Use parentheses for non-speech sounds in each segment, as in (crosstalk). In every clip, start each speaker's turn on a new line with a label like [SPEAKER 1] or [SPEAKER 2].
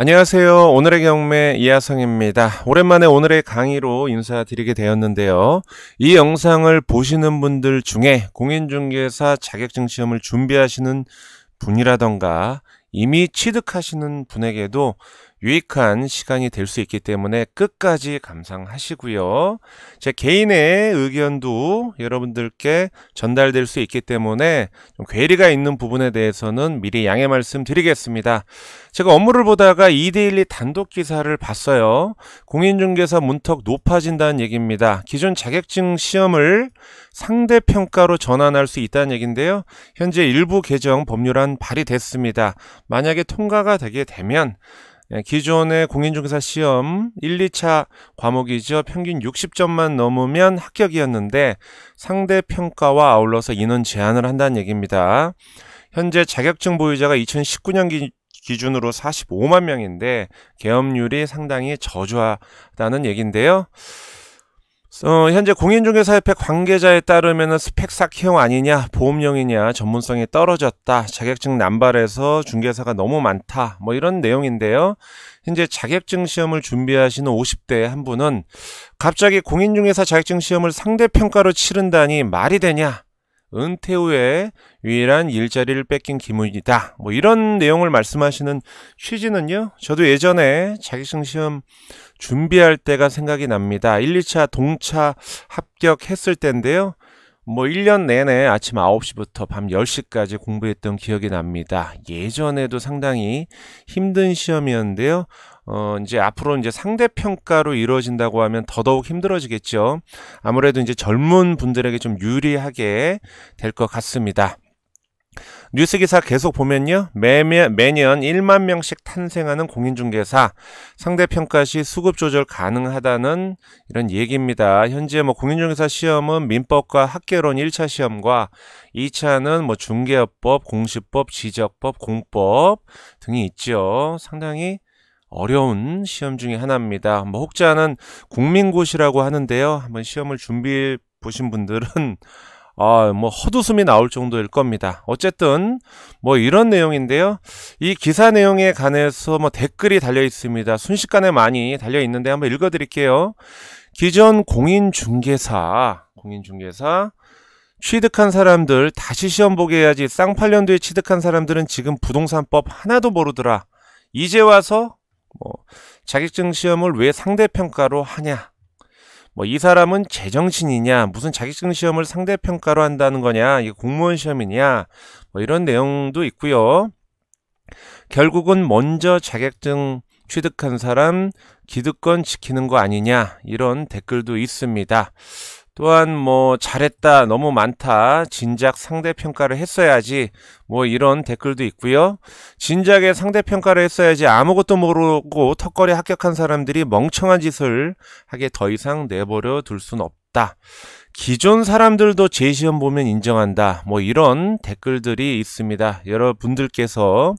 [SPEAKER 1] 안녕하세요. 오늘의 경매 이하성입니다. 오랜만에 오늘의 강의로 인사드리게 되었는데요. 이 영상을 보시는 분들 중에 공인중개사 자격증 시험을 준비하시는 분이라던가 이미 취득하시는 분에게도 유익한 시간이 될 수 있기 때문에 끝까지 감상하시고요. 제 개인의 의견도 여러분들께 전달될 수 있기 때문에 좀 괴리가 있는 부분에 대해서는 미리 양해 말씀드리겠습니다. 제가 업무를 보다가 2대1리 단독 기사를 봤어요. 공인중개사 문턱 높아진다는 얘기입니다. 기존 자격증 시험을 상대평가로 전환할 수 있다는 얘기인데요. 현재 일부 개정 법률안 발의됐습니다. 만약에 통과가 되게 되면 예, 기존의 공인중개사 시험 1, 2차 과목이죠. 평균 60점만 넘으면 합격이었는데 상대 평가와 아울러서 인원 제한을 한다는 얘기입니다. 현재 자격증 보유자가 2019년 기, 기준으로 45만 명인데 개업률이 상당히 저조하다는 얘기인데요. 어, 현재 공인중개사협회 관계자에 따르면 스펙 삭형 아니냐, 보험령이냐, 전문성이 떨어졌다, 자격증 남발해서 중개사가 너무 많다, 뭐 이런 내용인데요. 현재 자격증 시험을 준비하시는 50대 한 분은 갑자기 공인중개사 자격증 시험을 상대평가로 치른다니 말이 되냐, 은퇴 후에 유일한 일자리를 뺏긴 기우이다뭐 이런 내용을 말씀하시는 취지는요. 저도 예전에 자기증 시험 준비할 때가 생각이 납니다. 1, 2차 동차 합격했을 때인데요. 뭐 1년 내내 아침 9시부터 밤 10시까지 공부했던 기억이 납니다. 예전에도 상당히 힘든 시험이었는데요. 어, 이제 앞으로 이제 상대평가로 이루어진다고 하면 더더욱 힘들어지겠죠. 아무래도 이제 젊은 분들에게 좀 유리하게 될 것 같습니다. 뉴스 기사 계속 보면요. 매년, 매년 1만 명씩 탄생하는 공인중개사 상대평가 시 수급 조절 가능하다는 이런 얘기입니다. 현재 뭐 공인중개사 시험은 민법과 학계론 1차 시험과 2차는 뭐 중개업법, 공시법, 지적법, 공법 등이 있죠. 상당히 어려운 시험 중에 하나입니다. 뭐 혹자는 국민고시라고 하는데요. 한번 시험을 준비해 보신 분들은 (laughs) 아, 뭐 헛웃음이 나올 정도일 겁니다. 어쨌든 뭐 이런 내용인데요. 이 기사 내용에 관해서 뭐 댓글이 달려 있습니다. 순식간에 많이 달려 있는데 한번 읽어 드릴게요. 기존 공인중개사, 공인중개사 취득한 사람들 다시 시험 보게 해야지 쌍팔년도에 취득한 사람들은 지금 부동산법 하나도 모르더라. 이제 와서 뭐 자격증 시험을 왜 상대평가로 하냐? 뭐 이 사람은 제정신이냐? 무슨 자격증 시험을 상대평가로 한다는 거냐? 이게 공무원 시험이냐? 뭐 이런 내용도 있고요. 결국은 먼저 자격증 취득한 사람 기득권 지키는 거 아니냐? 이런 댓글도 있습니다. 또한 뭐 잘했다, 너무 많다, 진작 상대평가를 했어야지 뭐 이런 댓글도 있고요. 진작에 상대평가를 했어야지 아무것도 모르고 턱걸이 합격한 사람들이 멍청한 짓을 하게 더 이상 내버려 둘 순 없다. 기존 사람들도 제 시험 보면 인정한다. 뭐 이런 댓글들이 있습니다. 여러분들께서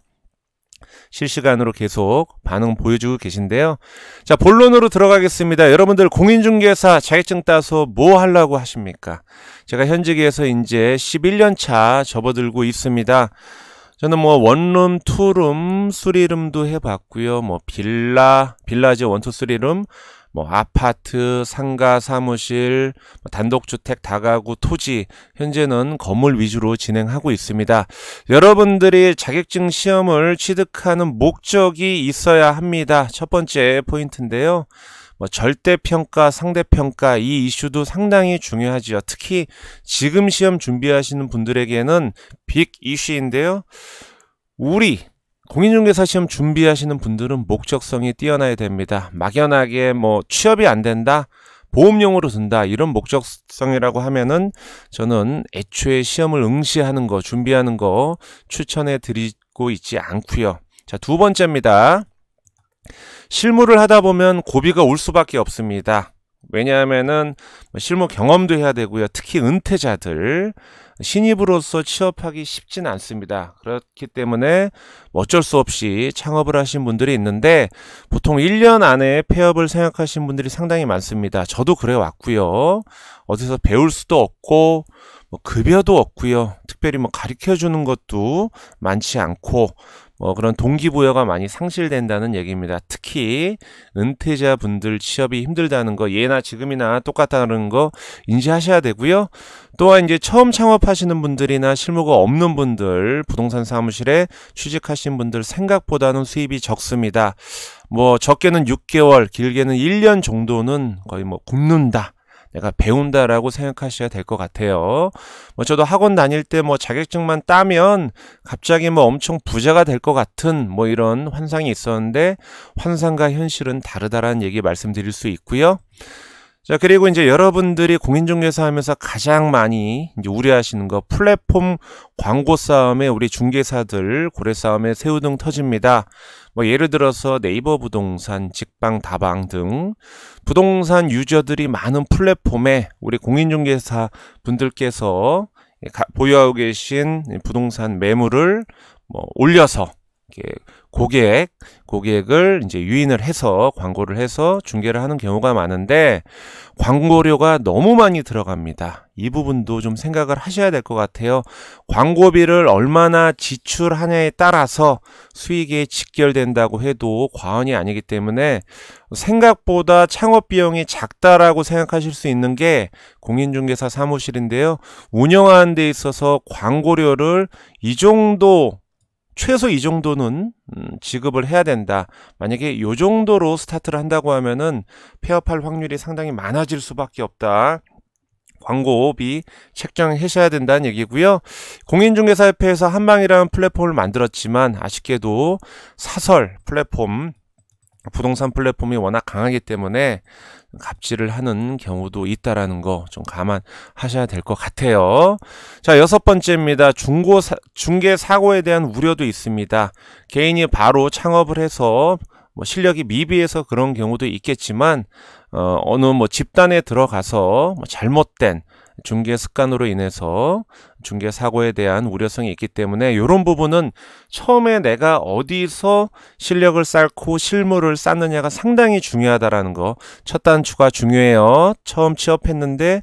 [SPEAKER 1] 실시간으로 계속 반응 보여주고 계신데요. 자, 본론으로 들어가겠습니다. 여러분들 공인중개사 자격증 따서 뭐 하려고 하십니까? 제가 현직에서 이제 11년 차 접어들고 있습니다. 저는 뭐 원룸, 투룸, 수리룸도 해봤고요. 뭐 빌라, 빌라지 원투 수리룸 뭐 아파트, 상가, 사무실, 뭐 단독주택, 다가구, 토지 현재는 건물 위주로 진행하고 있습니다. 여러분들이 자격증 시험을 취득하는 목적이 있어야 합니다. 첫 번째 포인트인데요. 뭐 절대평가, 상대평가 이 이슈도 상당히 중요하지요. 특히 지금 시험 준비하시는 분들에게는 빅 이슈인데요. 우리 공인중개사 시험 준비하시는 분들은 목적성이 뛰어나야 됩니다. 막연하게 뭐 취업이 안 된다, 보험용으로 든다 이런 목적성이라고 하면은 저는 애초에 시험을 응시하는 거 준비하는 거 추천해 드리고 있지 않고요. 자, 두 번째입니다. 실무를 하다 보면 고비가 올 수밖에 없습니다. 왜냐하면은 뭐 실무 경험도 해야 되고요. 특히 은퇴자들 신입으로서 취업하기 쉽진 않습니다. 그렇기 때문에 뭐 어쩔 수 없이 창업을 하신 분들이 있는데 보통 1년 안에 폐업을 생각하신 분들이 상당히 많습니다. 저도 그래 왔고요. 어디서 배울 수도 없고 뭐 급여도 없고요. 특별히 뭐 가르쳐 주는 것도 많지 않고 뭐 그런 동기부여가 많이 상실된다는 얘기입니다. 특히 은퇴자분들 취업이 힘들다는 거 예나 지금이나 똑같다는 거 인지하셔야 되고요. 또한 이제 처음 창업하시는 분들이나 실무가 없는 분들, 부동산 사무실에 취직하신 분들 생각보다는 수입이 적습니다. 뭐 적게는 6개월, 길게는 1년 정도는 거의 뭐 굶는다. 내가 배운다라고 생각하셔야 될 것 같아요. 뭐 저도 학원 다닐 때 뭐 자격증만 따면 갑자기 뭐 엄청 부자가 될 것 같은 뭐 이런 환상이 있었는데 환상과 현실은 다르다라는 얘기 말씀드릴 수 있고요. 자, 그리고 이제 여러분들이 공인중개사 하면서 가장 많이 이제 우려하시는 거 플랫폼 광고 싸움에 우리 중개사들 고래 싸움에 새우등 터집니다. 뭐 예를 들어서 네이버 부동산, 직방, 다방 등 부동산 유저들이 많은 플랫폼에 우리 공인중개사 분들께서 보유하고 계신 부동산 매물을 뭐 올려서 이렇게 고객, 고객을 이제 유인을 해서 광고를 해서 중계를 하는 경우가 많은데 광고료가 너무 많이 들어갑니다. 이 부분도 좀 생각을 하셔야 될 것 같아요. 광고비를 얼마나 지출하냐에 따라서 수익에 직결된다고 해도 과언이 아니기 때문에 생각보다 창업 비용이 작다라고 생각하실 수 있는 게 공인중개사 사무실인데요. 운영하는 데 있어서 광고료를 이 정도 최소 이 정도는 음, 지급을 해야 된다. 만약에 요 정도로 스타트를 한다고 하면은 폐업할 확률이 상당히 많아질 수밖에 없다. 광고비 책정하셔야 된다는 얘기고요. 공인중개사협회에서 한방이라는 플랫폼을 만들었지만 아쉽게도 사설 플랫폼 부동산 플랫폼이 워낙 강하기 때문에 갑질을 하는 경우도 있다라는 거 좀 감안하셔야 될 것 같아요. 자, 여섯 번째입니다. 중고 사, 중개 사고에 대한 우려도 있습니다. 개인이 바로 창업을 해서 뭐 실력이 미비해서 그런 경우도 있겠지만 어, 어느 뭐 집단에 들어가서 뭐 잘못된 중개 습관으로 인해서 중개 사고에 대한 우려성이 있기 때문에 이런 부분은 처음에 내가 어디서 실력을 쌓고 실물을 쌓느냐가 상당히 중요하다라는 거 첫 단추가 중요해요. 처음 취업했는데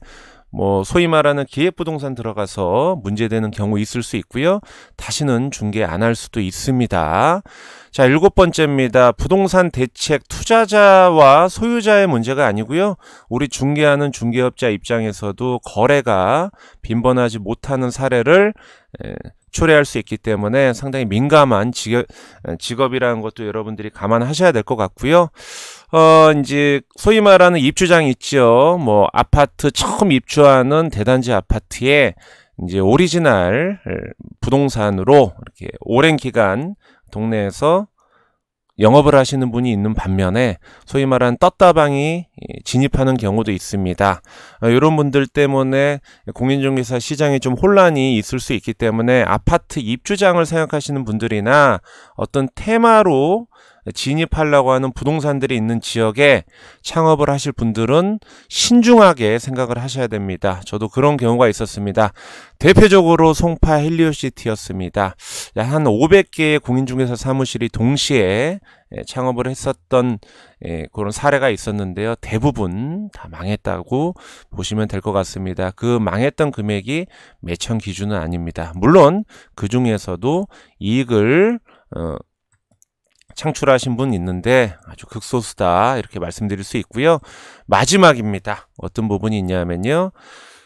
[SPEAKER 1] 뭐 소위 말하는 기획부동산 들어가서 문제되는 경우 있을 수 있고요. 다시는 중개 안 할 수도 있습니다. 자, 일곱 번째입니다. 부동산 대책 투자자와 소유자의 문제가 아니고요. 우리 중개하는 중개업자 입장에서도 거래가 빈번하지 못하는 사례를 초래할 수 있기 때문에 상당히 민감한 직업, 직업이라는 것도 여러분들이 감안하셔야 될 것 같고요. 어, 이제, 소위 말하는 입주장 있죠. 뭐, 아파트 처음 입주하는 대단지 아파트에 이제 오리지널 부동산으로 이렇게 오랜 기간 동네에서 영업을 하시는 분이 있는 반면에 소위 말하는 떴다방이 진입하는 경우도 있습니다. 어, 이런 분들 때문에 공인중개사 시장에 좀 혼란이 있을 수 있기 때문에 아파트 입주장을 생각하시는 분들이나 어떤 테마로 진입하려고 하는 부동산들이 있는 지역에 창업을 하실 분들은 신중하게 생각을 하셔야 됩니다. 저도 그런 경우가 있었습니다. 대표적으로 송파 헬리오시티였습니다. 한 500개의 공인중개사 사무실이 동시에 예, 창업을 했었던 예, 그런 사례가 있었는데요. 대부분 다 망했다고 보시면 될 것 같습니다. 그 망했던 금액이 매천 기준은 아닙니다. 물론 그 중에서도 이익을 어, 창출하신 분 있는데 아주 극소수다 이렇게 말씀드릴 수 있고요. 마지막입니다. 어떤 부분이 있냐면요.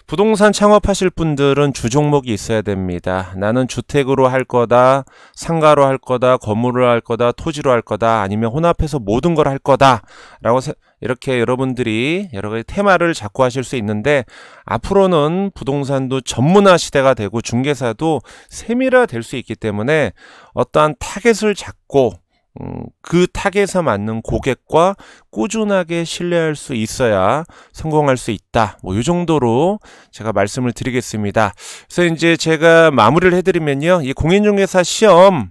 [SPEAKER 1] 부동산 창업하실 분들은 주 종목이 있어야 됩니다. 나는 주택으로 할 거다, 상가로 할 거다, 건물을할 거다, 토지로 할 거다, 아니면 혼합해서 모든 걸 할 거다. 라고 이렇게 여러분들이 여러 가지 테마를 잡고 하실 수 있는데 앞으로는 부동산도 전문화 시대가 되고 중개사도 세밀화 될 수 있기 때문에 어떠한 타겟을 잡고 어, 그 타겟에 맞는 고객과 꾸준하게 신뢰할 수 있어야 성공할 수 있다. 뭐, 요 정도로 제가 말씀을 드리겠습니다. 그래서 이제 제가 마무리를 해드리면요. 이 공인중개사 시험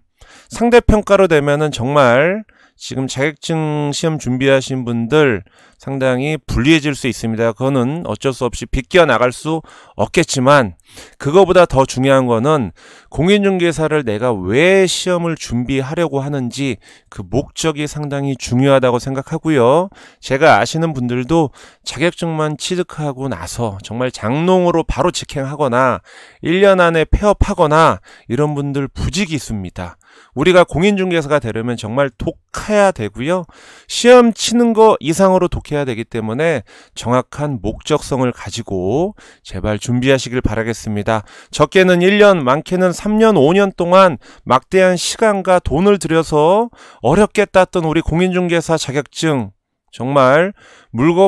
[SPEAKER 1] 상대평가로 되면은 정말 지금 자격증 시험 준비하신 분들 상당히 불리해질 수 있습니다. 그거는 어쩔 수 없이 빗겨 나갈 수 없겠지만 그거보다 더 중요한 거는 공인중개사를 내가 왜 시험을 준비하려고 하는지 그 목적이 상당히 중요하다고 생각하고요. 제가 아시는 분들도 자격증만 취득하고 나서 정말 장롱으로 바로 직행하거나 1년 안에 폐업하거나 이런 분들 부지기수입니다. 우리가 공인중개사가 되려면 정말 독해야 되고요. 시험 치는 거 이상으로 독해야 되기 때문에 정확한 목적성을 가지고 제발 준비하시길 바라겠습니다. 적게는 1년, 많게는 3년, 5년 동안 막대한 시간과 돈을 들여서 어렵게 땄던 우리 공인중개사 자격증 정말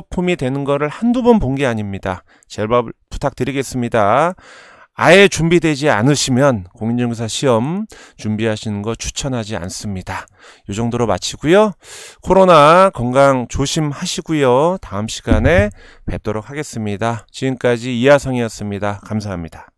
[SPEAKER 1] 물거품이 되는 거를 한두 번 본 게 아닙니다. 제발 부탁드리겠습니다. 아예 준비되지 않으시면 공인중개사 시험 준비하시는 거 추천하지 않습니다. 이 정도로 마치고요. 코로나 건강 조심하시고요. 다음 시간에 뵙도록 하겠습니다. 지금까지 이하성이었습니다. 감사합니다.